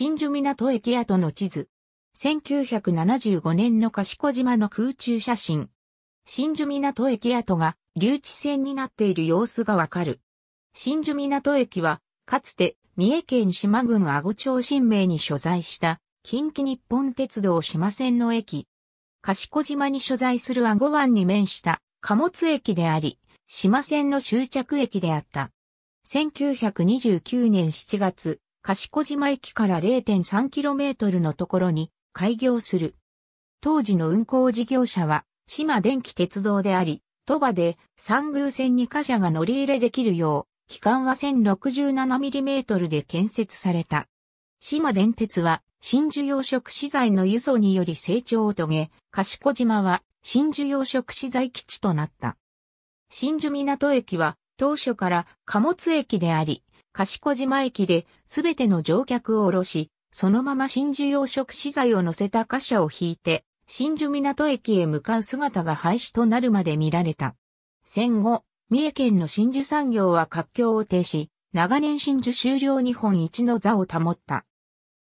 真珠港駅跡の地図。1975年の賢島の空中写真。真珠港駅跡が留置線になっている様子がわかる。真珠港駅は、かつて三重県島郡阿護町新名に所在した近畿日本鉄道島線の駅。賢島に所在する阿護湾に面した貨物駅であり、島線の終着駅であった。1929年7月、賢島駅から 0.3km のところに開業する。当時の運行事業者は、島電気鉄道であり、鳥羽で三宮線に貨車が乗り入れできるよう、期間は 1067mm で建設された。島電鉄は、真珠養殖資材の輸送により成長を遂げ、賢島は真珠養殖資材基地となった。真珠港駅は当初から貨物駅であり、賢島駅で、すべての乗客を降ろし、そのまま真珠養殖資材を乗せた貨車を引いて、真珠港駅へ向かう姿が廃止となるまで見られた。戦後、三重県の真珠産業は活況を呈し、長年真珠終了日本一の座を保った。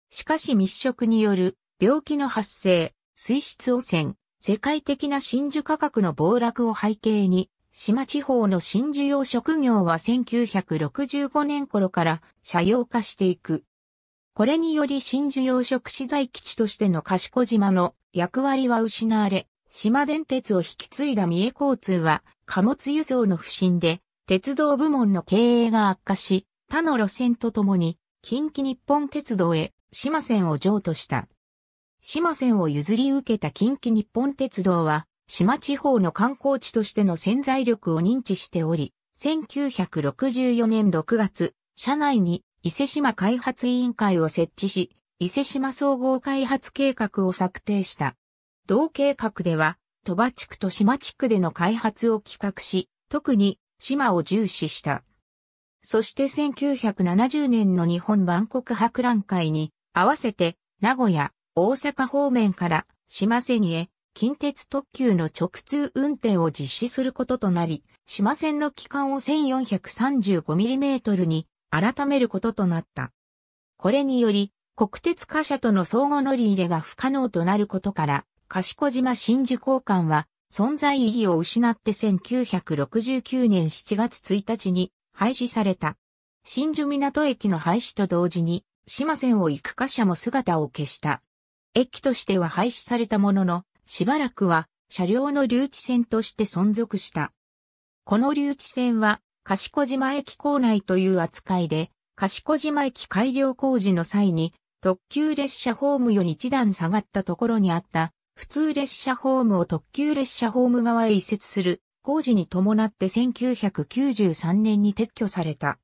しかし密食による病気の発生、水質汚染、世界的な真珠価格の暴落を背景に、島地方の新需要職業は1965年頃から社用化していく。これにより新需要職資材基地としての賢島の役割は失われ、島電鉄を引き継いだ三重交通は貨物輸送の不振で鉄道部門の経営が悪化し、他の路線とともに近畿日本鉄道へ島線を譲渡した。島線を譲り受けた近畿日本鉄道は島地方の観光地としての潜在力を認知しており、1964年6月、社内に伊勢島開発委員会を設置し、伊勢島総合開発計画を策定した。同計画では、鳥羽地区と島地区での開発を企画し、特に島を重視した。そして1970年の日本万国博覧会に合わせて名古屋、大阪方面から島瀬にへ近鉄特急の直通運転を実施することとなり、島線の期間を 1435mm に改めることとなった。これにより、国鉄貨車との相互乗り入れが不可能となることから、賢島新宿交換は存在意義を失って1969年7月1日に廃止された。新宿港駅の廃止と同時に、島線を行く貨車も姿を消した。駅としては廃止されたものの、しばらくは車両の留置線として存続した。この留置線は、賢島駅構内という扱いで、賢島駅改良工事の際に、特急列車ホームより一段下がったところにあった、普通列車ホームを特急列車ホーム側へ移設する工事に伴って1993年に撤去された。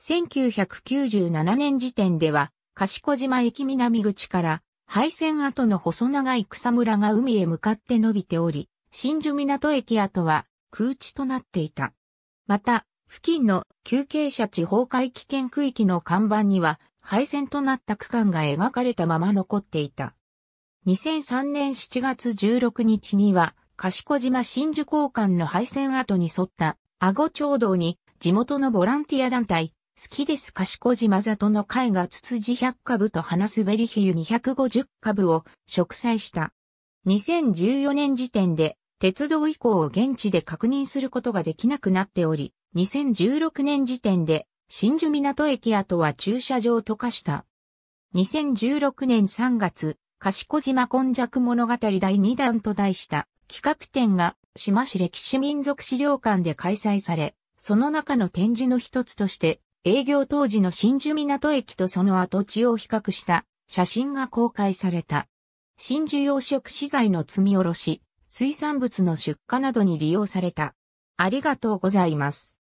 1997年時点では、賢島駅南口から廃線跡の細長い草むらが海へ向かって伸びており、新宿港駅跡は空地となっていた。また、付近の休憩者地崩壊危険区域の看板には、廃線となった区間が描かれたまま残っていた。2003年7月16日には、賢島新宿港間の廃線跡に沿った、阿護町道に地元のボランティア団体、好きです賢島里の絵画つつじ100株と花べり比喩250株を植栽した。2014年時点で鉄道以降を現地で確認することができなくなっており、2016年時点で新宿港駅跡は駐車場と化した。2016年3月、賢島根弱物語第2弾と題した企画展が島市歴史民族資料館で開催され、その中の展示の一つとして、営業当時の真珠港駅とその跡地を比較した写真が公開された。真珠養殖資材の積み下ろし、水産物の出荷などに利用された。ありがとうございます。